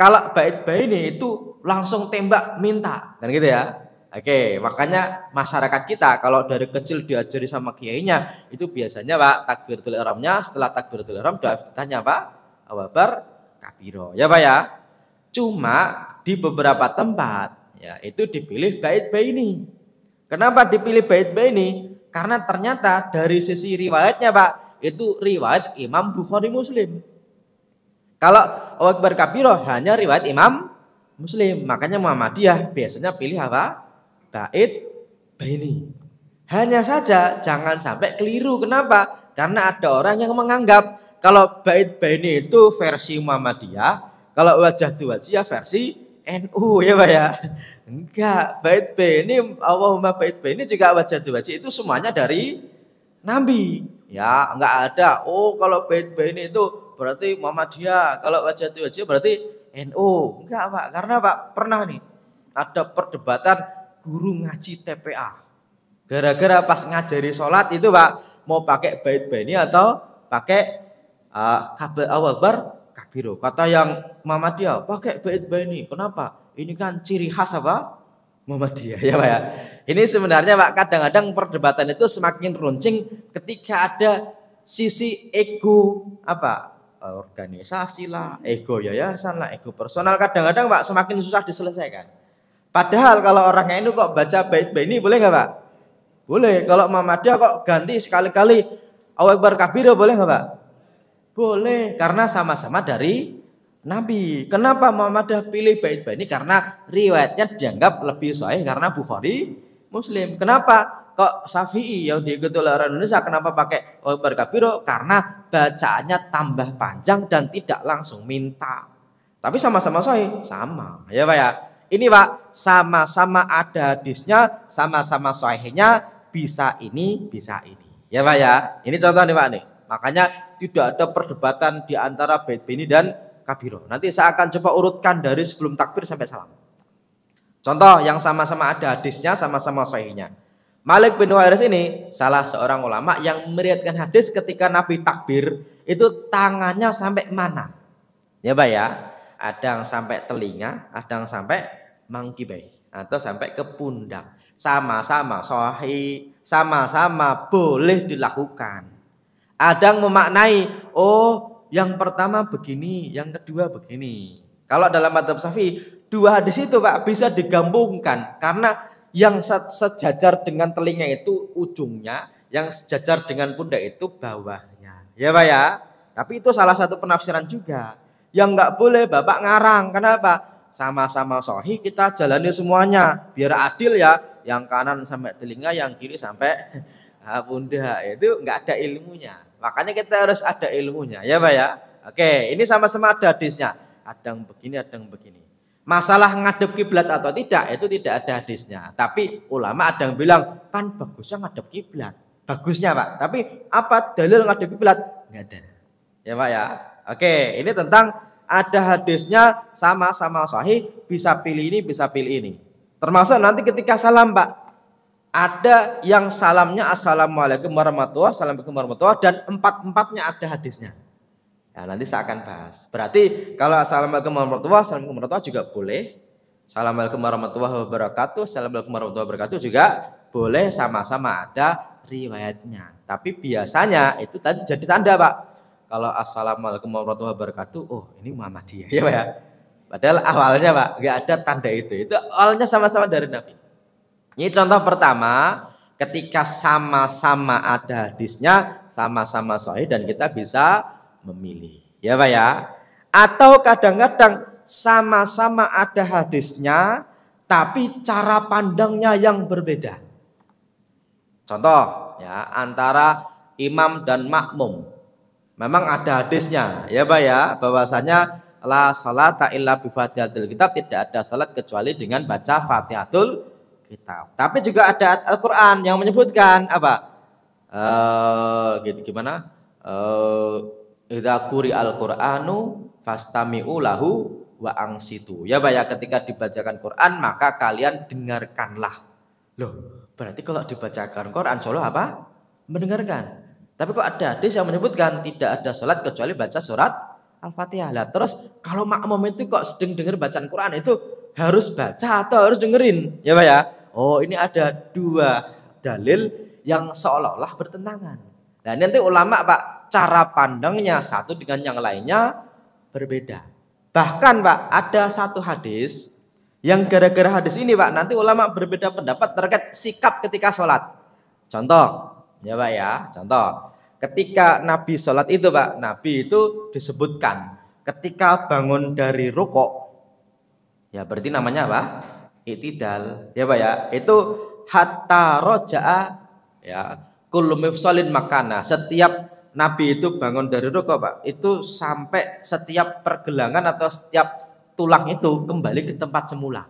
kalau bait-bait ini itu langsung tembak minta. Kan gitu ya. Oke, makanya masyarakat kita kalau dari kecil diajari sama kiainya itu biasanya Pak takbiratul ihramnya setelah takbiratul ihram doa tanya Pak awabar kabiro. Ya Pak ya. Cuma di beberapa tempat ya itu dipilih bait bait ini. Kenapa dipilih bait bait ini? Karena ternyata dari sisi riwayatnya Pak itu riwayat Imam Bukhari Muslim. Kalau awabar Kabiro hanya riwayat Imam Muslim, makanya Muhammadiyah biasanya pilih apa? bait baini. Hanya saja jangan sampai keliru. Kenapa? Karena ada orang yang menganggap kalau bait baini itu versi Muhammadiyah, kalau wajah tu wajah versi NU ya Pak ya. Enggak, bait baini Allahumma bait baini juga wajah tu wajah itu semuanya dari Nabi. Ya, enggak ada. Oh, kalau bait baini itu berarti Muhammadiyah, kalau wajah tu wajah berarti NU. Enggak, Pak. Karena Pak pernah nih ada perdebatan guru ngaji TPA. Gara-gara pas ngajari sholat itu Pak, mau pakai bait bani atau pakai uh, kabel bar kabiro. Kata yang Muhammadiyah, pakai bait bani. Kenapa? Ini kan ciri khas apa? Muhammadiyah ya Pak ya. Ini sebenarnya Pak kadang-kadang perdebatan itu semakin runcing ketika ada sisi ego apa organisasi lah, ego yayasan lah, ego personal kadang-kadang Pak semakin susah diselesaikan. Padahal kalau orangnya itu kok baca bait-bait ini boleh nggak Pak? Boleh. Kalau Muhammadiyah kok ganti sekali-kali awal Akbar boleh nggak Pak? Boleh, karena sama-sama dari Nabi. Kenapa Muhammadiyah pilih bait-bait ini? Karena riwayatnya dianggap lebih sahih karena Bukhari Muslim. Kenapa? Kok Safi'i yang diikuti oleh orang Indonesia kenapa pakai awal Akbar Karena bacaannya tambah panjang dan tidak langsung minta. Tapi sama-sama sahih, sama. Ya Pak ya. Ini Pak, sama-sama ada hadisnya, sama-sama sahihnya, bisa ini, bisa ini. Ya Pak ya, ini contoh nih Pak nih. Makanya tidak ada perdebatan di antara bait ini dan kabiro. Nanti saya akan coba urutkan dari sebelum takbir sampai salam. Contoh yang sama-sama ada hadisnya, sama-sama sahihnya. Malik bin Huwairis ini salah seorang ulama yang meriatkan hadis ketika Nabi takbir itu tangannya sampai mana? Ya Pak ya ada yang sampai telinga, ada yang sampai mangkibai atau sampai ke pundak. Sama-sama sohi, sama-sama boleh dilakukan. Ada yang memaknai, oh yang pertama begini, yang kedua begini. Kalau dalam madhab syafi'i, dua hadis itu Pak bisa digabungkan karena yang sejajar dengan telinga itu ujungnya, yang sejajar dengan pundak itu bawahnya. Ya Pak ya. Tapi itu salah satu penafsiran juga. Yang nggak boleh Bapak ngarang. Kenapa? Sama-sama sohi kita jalani semuanya. Biar adil ya. Yang kanan sampai telinga, yang kiri sampai bunda. Ah, itu nggak ada ilmunya. Makanya kita harus ada ilmunya. Ya Pak ya. Oke, ini sama-sama ada hadisnya. Ada yang begini, ada yang begini. Masalah ngadep kiblat atau tidak itu tidak ada hadisnya. Tapi ulama ada yang bilang kan bagusnya ngadep kiblat. Bagusnya pak. Tapi apa dalil ngadep kiblat? Nggak ada. Ya pak ya. Oke, ini tentang ada hadisnya sama-sama sahih, bisa pilih ini, bisa pilih ini. Termasuk nanti ketika salam, Pak. Ada yang salamnya Assalamualaikum warahmatullahi Assalamualaikum warahmatullahi dan empat-empatnya ada hadisnya. Ya, nanti saya akan bahas. Berarti kalau Assalamualaikum warahmatullahi Assalamualaikum warahmatullahi juga boleh. Assalamualaikum warahmatullahi wabarakatuh. Assalamualaikum warahmatullahi wabarakatuh juga boleh sama-sama ada riwayatnya. Tapi biasanya itu tadi jadi tanda, Pak kalau assalamualaikum warahmatullahi wabarakatuh, oh ini Muhammadiyah ya Pak ya. Padahal awalnya Pak nggak ada tanda itu. Itu awalnya sama-sama dari Nabi. Ini contoh pertama, ketika sama-sama ada hadisnya, sama-sama sahih dan kita bisa memilih. Ya Pak ya. Atau kadang-kadang sama-sama ada hadisnya, tapi cara pandangnya yang berbeda. Contoh ya antara imam dan makmum Memang ada hadisnya, ya Pak ya, bahwasanya la salata illa bi Fatihatul Kitab, tidak ada salat kecuali dengan baca Fatihatul Kitab. Tapi juga ada Al-Qur'an yang menyebutkan apa? Eh gitu gimana? Eh idza quri al-Qur'anu fastami'u lahu wa angsitu. Ya Pak ya, ketika dibacakan Quran maka kalian dengarkanlah. Loh, berarti kalau dibacakan Quran solo apa? Mendengarkan. Tapi kok ada hadis yang menyebutkan tidak ada sholat kecuali baca surat Al-Fatihah. Lah terus kalau makmum itu kok sedang dengar bacaan Quran itu harus baca atau harus dengerin, ya Pak ya? Oh, ini ada dua dalil yang seolah-olah bertentangan. Nah, nanti ulama Pak cara pandangnya satu dengan yang lainnya berbeda. Bahkan Pak ada satu hadis yang gara-gara hadis ini Pak nanti ulama berbeda pendapat terkait sikap ketika sholat. Contoh, Ya Pak ya, contoh. Ketika Nabi sholat itu Pak, Nabi itu disebutkan ketika bangun dari rokok, ya berarti namanya apa? Itidal, ya Pak ya. Itu hatta roja ya kullu solin makana. Setiap Nabi itu bangun dari rokok Pak, itu sampai setiap pergelangan atau setiap tulang itu kembali ke tempat semula.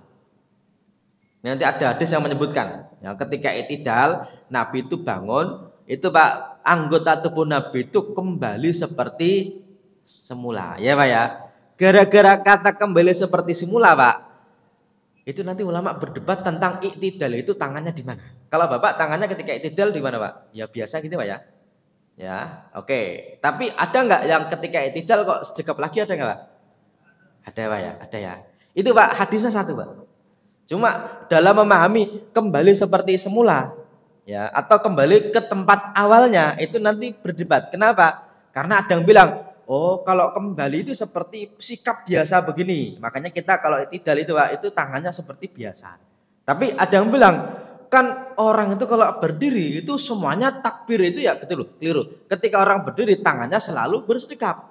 Nanti ada hadis yang menyebutkan, ya, ketika itidal Nabi itu bangun, itu Pak anggota tubuh Nabi itu kembali seperti semula, ya Pak ya. Gara-gara kata kembali seperti semula, Pak. Itu nanti ulama berdebat tentang itidal itu tangannya di mana. Kalau Bapak tangannya ketika itidal di mana, Pak? Ya biasa gitu, Pak ya. Ya, oke. Okay. Tapi ada nggak yang ketika itidal kok sedekap lagi ada nggak, Pak? Ada, Pak ya. Ada ya. Itu Pak hadisnya satu, Pak. Cuma dalam memahami kembali seperti semula ya atau kembali ke tempat awalnya itu nanti berdebat. Kenapa? Karena ada yang bilang, "Oh, kalau kembali itu seperti sikap biasa begini." Makanya kita kalau tidak itu Pak, itu tangannya seperti biasa. Tapi ada yang bilang, "Kan orang itu kalau berdiri itu semuanya takbir itu ya keliru, gitu keliru. Ketika orang berdiri tangannya selalu bersikap."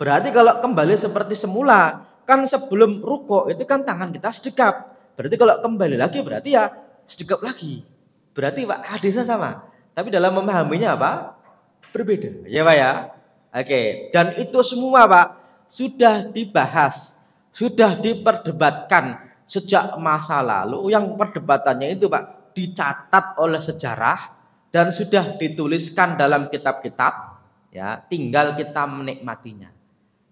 Berarti kalau kembali seperti semula, Kan sebelum ruko itu kan tangan kita sedekap. Berarti kalau kembali lagi berarti ya sedekap lagi. Berarti Pak hadisnya sama. Tapi dalam memahaminya apa? Berbeda. Ya Pak ya. Oke, dan itu semua Pak sudah dibahas, sudah diperdebatkan sejak masa lalu yang perdebatannya itu Pak dicatat oleh sejarah dan sudah dituliskan dalam kitab-kitab ya, tinggal kita menikmatinya.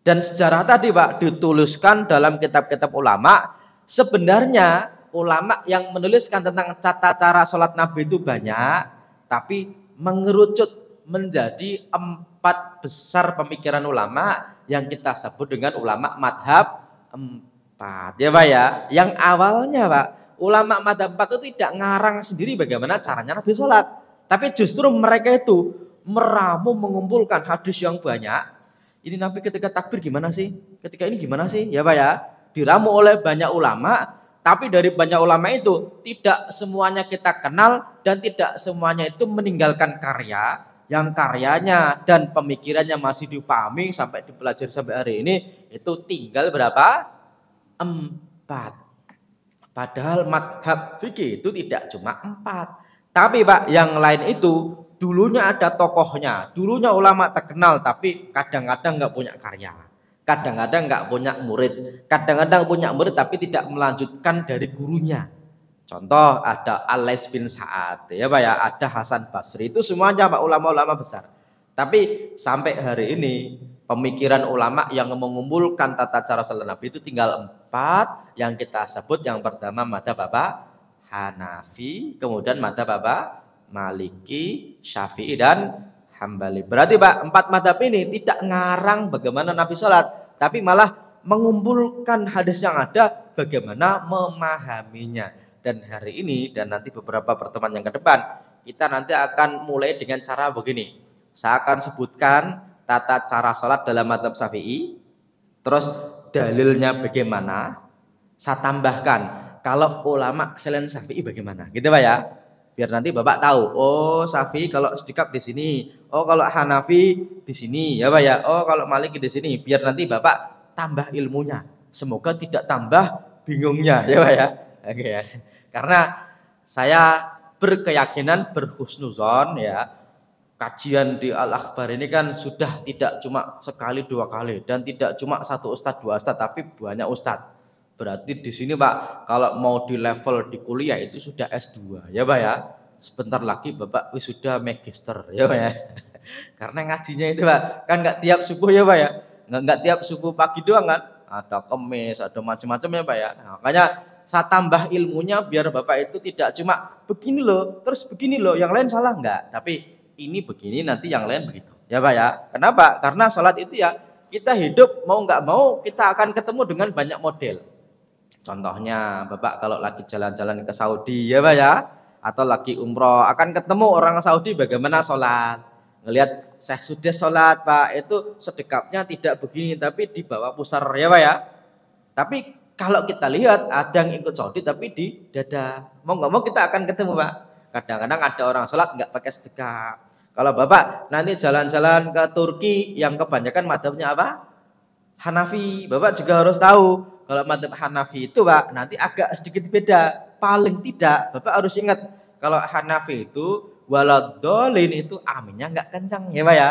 Dan sejarah tadi Pak dituliskan dalam kitab-kitab ulama. Sebenarnya ulama yang menuliskan tentang tata cara sholat Nabi itu banyak. Tapi mengerucut menjadi empat besar pemikiran ulama yang kita sebut dengan ulama madhab empat. Ya Pak ya, yang awalnya Pak, ulama madhab empat itu tidak ngarang sendiri bagaimana caranya Nabi sholat. Tapi justru mereka itu meramu mengumpulkan hadis yang banyak ini Nabi ketika takbir gimana sih? Ketika ini gimana sih? Ya Pak ya? Diramu oleh banyak ulama, tapi dari banyak ulama itu tidak semuanya kita kenal dan tidak semuanya itu meninggalkan karya yang karyanya dan pemikirannya masih dipahami sampai dipelajari sampai hari ini itu tinggal berapa? Empat. Padahal madhab fikih itu tidak cuma empat. Tapi Pak, yang lain itu Dulunya ada tokohnya, dulunya ulama terkenal tapi kadang-kadang nggak punya karya. Kadang-kadang nggak punya murid, kadang-kadang punya murid tapi tidak melanjutkan dari gurunya. Contoh ada Alais bin Sa'ad, ya Pak ya, ada Hasan Basri, itu semuanya Pak ulama-ulama besar. Tapi sampai hari ini pemikiran ulama yang mengumpulkan tata cara salat Nabi itu tinggal empat yang kita sebut yang pertama mata bapak Hanafi, kemudian mata bapak Maliki, Syafi'i dan Hambali. Berarti Pak, empat madhab ini tidak ngarang bagaimana Nabi sholat, tapi malah mengumpulkan hadis yang ada bagaimana memahaminya. Dan hari ini dan nanti beberapa pertemuan yang ke depan, kita nanti akan mulai dengan cara begini. Saya akan sebutkan tata cara sholat dalam madhab syafi'i, terus dalilnya bagaimana, saya tambahkan kalau ulama selain syafi'i bagaimana, gitu Pak ya biar nanti Bapak tahu. Oh, Safi kalau sedikap di sini. Oh, kalau Hanafi di sini, ya Pak ya. Oh, kalau Maliki di sini, biar nanti Bapak tambah ilmunya. Semoga tidak tambah bingungnya, ya Pak ya. Oke ya. Karena saya berkeyakinan berhusnuzon ya. Kajian di Al-Akhbar ini kan sudah tidak cuma sekali dua kali dan tidak cuma satu ustadz dua ustadz tapi banyak ustadz Berarti di sini Pak, kalau mau di level di kuliah itu sudah S2 ya Pak ya. Sebentar lagi Bapak sudah magister ya Pak ya. Karena ngajinya itu Pak, kan nggak tiap subuh ya Pak ya. Nggak, nggak tiap subuh pagi doang kan. Ada kemis, ada macam-macam ya Pak ya. Nah, makanya saya tambah ilmunya biar Bapak itu tidak cuma begini loh, terus begini loh, yang lain salah nggak. Tapi ini begini, nanti yang lain begitu. Ya Pak ya. Kenapa? Karena sholat itu ya kita hidup mau nggak mau kita akan ketemu dengan banyak model Contohnya, Bapak kalau lagi jalan-jalan ke Saudi ya Pak ya, atau lagi umroh, akan ketemu orang Saudi bagaimana sholat. Ngelihat saya sudah sholat Pak, itu sedekapnya tidak begini, tapi di bawah pusar ya Pak ya. Tapi kalau kita lihat ada yang ikut Saudi tapi di dada. Mau nggak mau kita akan ketemu Pak. Kadang-kadang ada orang sholat nggak pakai sedekap. Kalau Bapak nanti jalan-jalan ke Turki yang kebanyakan madhabnya apa? Hanafi. Bapak juga harus tahu kalau madhab Hanafi itu Pak, nanti agak sedikit beda. Paling tidak, Bapak harus ingat, kalau Hanafi itu, walau Dolin itu aminnya nggak kencang ya Pak ya.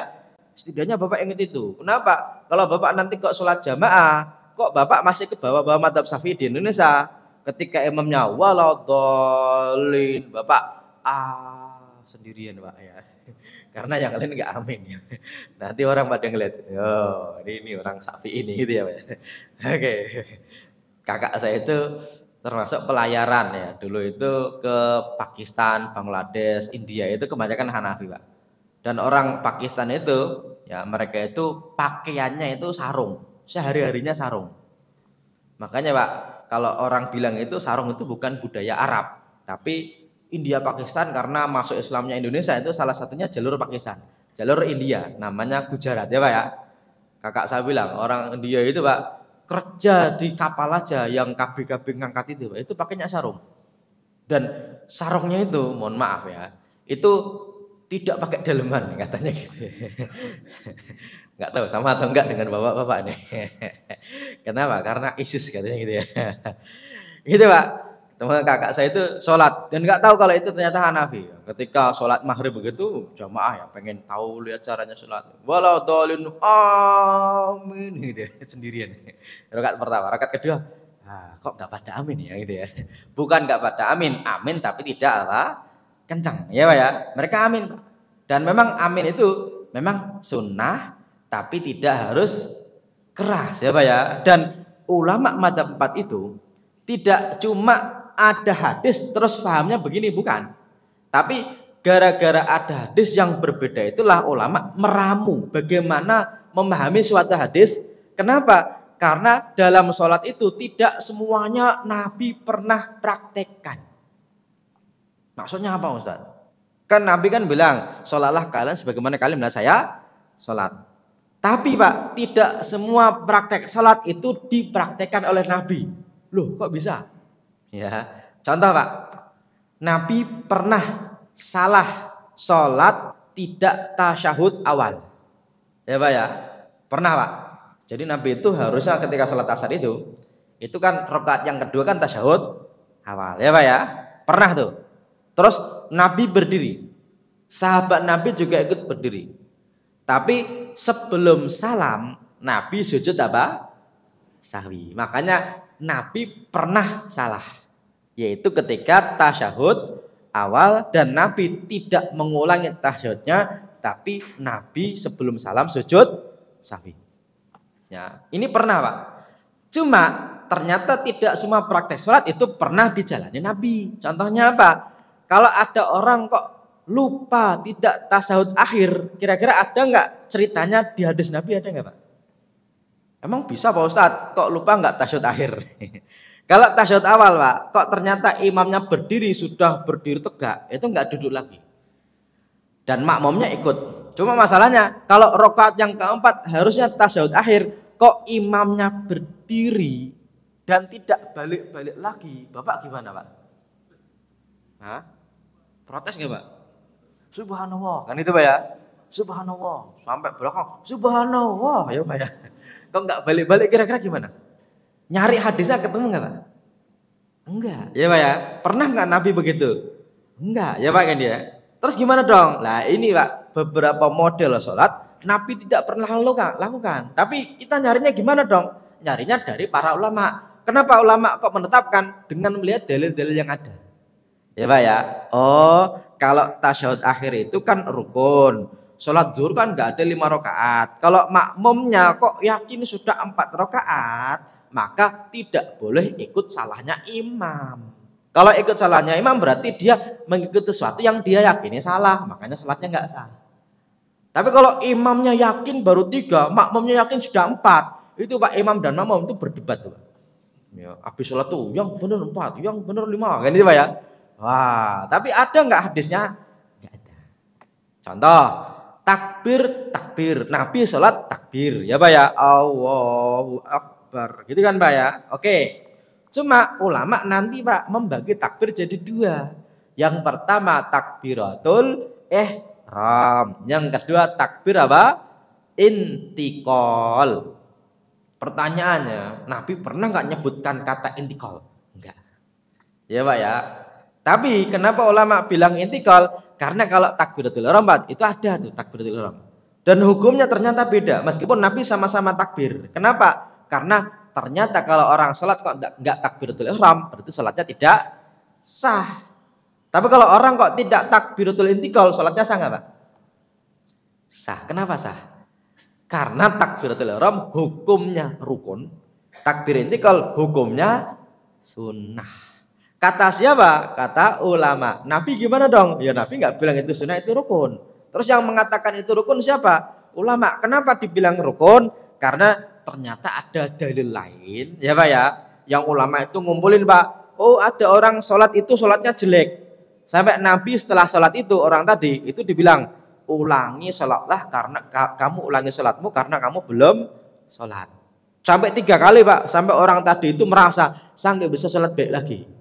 Setidaknya Bapak ingat itu. Kenapa? Kalau Bapak nanti kok sholat jamaah, kok Bapak masih ke bawah-bawah madhab Syafi'i di Indonesia? Ketika imamnya Dolin, Bapak ah sendirian Pak ya karena yang lain nggak amin ya. Nanti orang pada ngeliat, oh ini, ini orang safi ini gitu ya Oke, kakak saya itu termasuk pelayaran ya. Dulu itu ke Pakistan, Bangladesh, India itu kebanyakan Hanafi Pak. Dan orang Pakistan itu ya mereka itu pakaiannya itu sarung, sehari-harinya sarung. Makanya Pak, kalau orang bilang itu sarung itu bukan budaya Arab, tapi India Pakistan karena masuk Islamnya Indonesia itu salah satunya jalur Pakistan, jalur India, namanya Gujarat ya Pak ya. Kakak saya bilang orang India itu Pak kerja di kapal aja yang kabi-kabi ngangkat itu Pak, itu pakainya sarung. Dan sarungnya itu, mohon maaf ya, itu tidak pakai daleman katanya gitu. Nggak tahu sama atau enggak dengan bapak-bapak nih. Kenapa? Karena ISIS katanya gitu ya. gitu Pak Teman kakak saya itu sholat dan nggak tahu kalau itu ternyata Hanafi. Ketika sholat maghrib begitu jamaah ya pengen tahu lihat caranya sholat. Walau dolin amin gitu ya, sendirian. Rakaat pertama, rakaat kedua ah, kok nggak pada amin ya gitu ya. Bukan nggak pada amin, amin tapi tidak lah kencang ya pak ya. Mereka amin dan memang amin itu memang sunnah tapi tidak harus keras ya pak ya. Dan ulama madzhab empat itu tidak cuma ada hadis terus fahamnya begini bukan. Tapi gara-gara ada hadis yang berbeda itulah ulama meramu bagaimana memahami suatu hadis. Kenapa? Karena dalam sholat itu tidak semuanya Nabi pernah praktekkan. Maksudnya apa Ustaz? Kan Nabi kan bilang, sholatlah kalian sebagaimana kalian bilang saya sholat. Tapi Pak, tidak semua praktek sholat itu dipraktekkan oleh Nabi. Loh kok bisa? Ya, contoh Pak, Nabi pernah salah sholat tidak tasyahud awal. Ya Pak ya, pernah Pak. Jadi Nabi itu harusnya ketika sholat asar itu, itu kan rokat yang kedua kan tasyahud awal. Ya Pak ya, pernah tuh. Terus Nabi berdiri, sahabat Nabi juga ikut berdiri. Tapi sebelum salam Nabi sujud apa? Sahwi. Makanya Nabi pernah salah, yaitu ketika tasyahud awal dan Nabi tidak mengulangi tasyahudnya, tapi Nabi sebelum salam sujud sahwi. Ya, ini pernah pak. Cuma ternyata tidak semua praktek sholat itu pernah dijalani Nabi. Contohnya apa? Kalau ada orang kok lupa tidak tasahud akhir, kira-kira ada nggak ceritanya di hadis Nabi ada nggak pak? Emang bisa Pak Ustadz? Kok lupa nggak tasyahud akhir? Kalau tasyahud awal Pak, kok ternyata imamnya berdiri sudah berdiri tegak, itu nggak duduk lagi. Dan makmumnya ikut. Cuma masalahnya kalau rokaat yang keempat harusnya tasyahud akhir, kok imamnya berdiri dan tidak balik-balik lagi. Bapak gimana Pak? Hah? Protes nggak Pak? Subhanallah, kan itu Pak ya? Subhanallah, sampai belakang, Subhanallah, ya Pak ya. Kok nggak balik-balik kira-kira gimana? Nyari hadisnya ketemu nggak Pak? Enggak, ya Pak ya. Pernah nggak Nabi begitu? Enggak, ya Pak kan dia. Ya? Terus gimana dong? Nah ini Pak, beberapa model sholat Nabi tidak pernah lakukan. Tapi kita nyarinya gimana dong? Nyarinya dari para ulama. Kenapa ulama kok menetapkan? Dengan melihat dalil-dalil yang ada. Ya Pak ya. Oh, kalau tasyahud akhir itu kan rukun Sholat zuhur kan nggak ada lima rakaat. Kalau makmumnya kok yakin sudah empat rakaat, maka tidak boleh ikut salahnya imam. Kalau ikut salahnya imam berarti dia mengikuti sesuatu yang dia yakini salah, makanya sholatnya nggak sah. Tapi kalau imamnya yakin baru tiga, makmumnya yakin sudah empat, itu pak imam dan makmum itu berdebat tuh. Ya, habis sholat tuh, yang benar empat, yang benar lima, kan itu pak ya. Wah, tapi ada nggak hadisnya? Nggak ada. Contoh, takbir takbir Nabi sholat takbir ya pak ya Allahu Akbar gitu kan pak ya oke cuma ulama nanti pak membagi takbir jadi dua yang pertama takbiratul ram yang kedua takbir apa intikol pertanyaannya Nabi pernah nggak nyebutkan kata intikol enggak ya pak ya tapi kenapa ulama bilang intikal? Karena kalau takbiratul ihram itu ada tuh takbiratul ihram. Dan hukumnya ternyata beda meskipun Nabi sama-sama takbir. Kenapa? Karena ternyata kalau orang sholat kok enggak takbiratul ihram berarti sholatnya tidak sah. Tapi kalau orang kok tidak takbiratul intikal sholatnya sah nggak pak? Sah. Kenapa sah? Karena takbiratul ihram hukumnya rukun, takbir intikal hukumnya sunnah. Kata siapa? Kata ulama. Nabi gimana dong? Ya Nabi nggak bilang itu sunnah itu rukun. Terus yang mengatakan itu rukun siapa? Ulama. Kenapa dibilang rukun? Karena ternyata ada dalil lain, ya Pak ya. Yang ulama itu ngumpulin Pak. Oh ada orang sholat itu sholatnya jelek. Sampai Nabi setelah sholat itu orang tadi itu dibilang ulangi sholatlah karena ka, kamu ulangi sholatmu karena kamu belum sholat. Sampai tiga kali Pak, sampai orang tadi itu merasa saya bisa sholat baik lagi.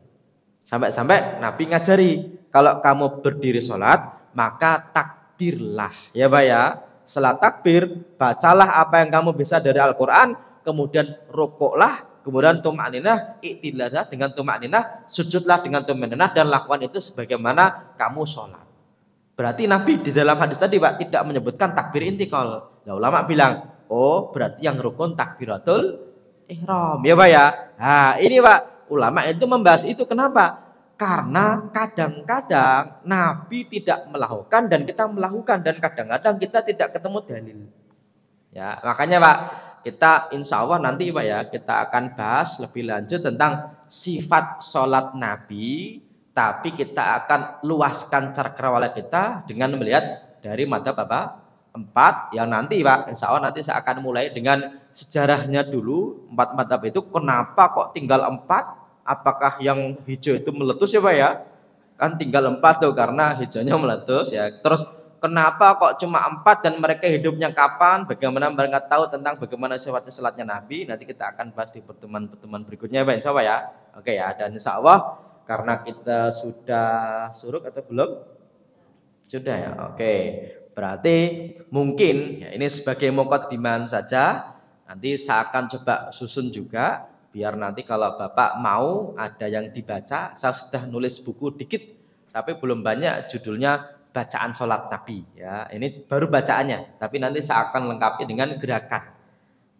Sampai-sampai Nabi ngajari, kalau kamu berdiri sholat, maka takbirlah. Ya Pak ya, setelah takbir, bacalah apa yang kamu bisa dari Al-Quran, kemudian rokoklah, kemudian tumakninah, iktiladah dengan ninah, sujudlah dengan ninah, dan lakukan itu sebagaimana kamu sholat. Berarti Nabi di dalam hadis tadi Pak tidak menyebutkan takbir intikal. Nah, ulama bilang, oh berarti yang rukun takbiratul ihram. Ya Pak ya. Nah, ini Pak Ulama itu membahas itu kenapa? Karena hmm. kadang-kadang Nabi tidak melakukan dan kita melakukan dan kadang-kadang kita tidak ketemu dalil. Ya, makanya Pak, kita insya Allah nanti Pak ya kita akan bahas lebih lanjut tentang sifat sholat Nabi, tapi kita akan luaskan cakrawala kita dengan melihat dari mata Bapak empat yang nanti Pak Insya Allah nanti saya akan mulai dengan sejarahnya dulu empat madhab itu kenapa kok tinggal empat apakah yang hijau itu meletus ya Pak ya? Kan tinggal empat tuh karena hijaunya meletus ya. Terus kenapa kok cuma empat dan mereka hidupnya kapan? Bagaimana mereka tahu tentang bagaimana sifatnya selatnya Nabi? Nanti kita akan bahas di pertemuan-pertemuan berikutnya Pak Insya Allah ya. Oke ya dan Insya Allah karena kita sudah suruh atau belum? Sudah ya, oke. Berarti mungkin ya ini sebagai diman saja. Nanti saya akan coba susun juga biar nanti kalau Bapak mau ada yang dibaca, saya sudah nulis buku dikit, tapi belum banyak judulnya bacaan sholat Nabi. Ya, ini baru bacaannya, tapi nanti saya akan lengkapi dengan gerakan.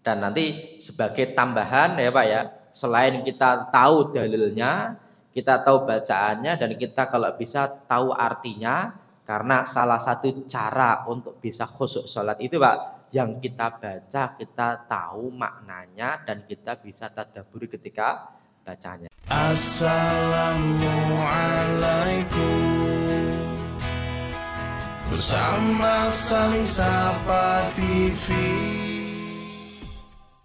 Dan nanti sebagai tambahan ya Pak ya, selain kita tahu dalilnya, kita tahu bacaannya dan kita kalau bisa tahu artinya, karena salah satu cara untuk bisa khusuk sholat itu Pak, yang kita baca, kita tahu maknanya dan kita bisa tadaburi ketika bacanya. Assalamualaikum Bersama saling sapa TV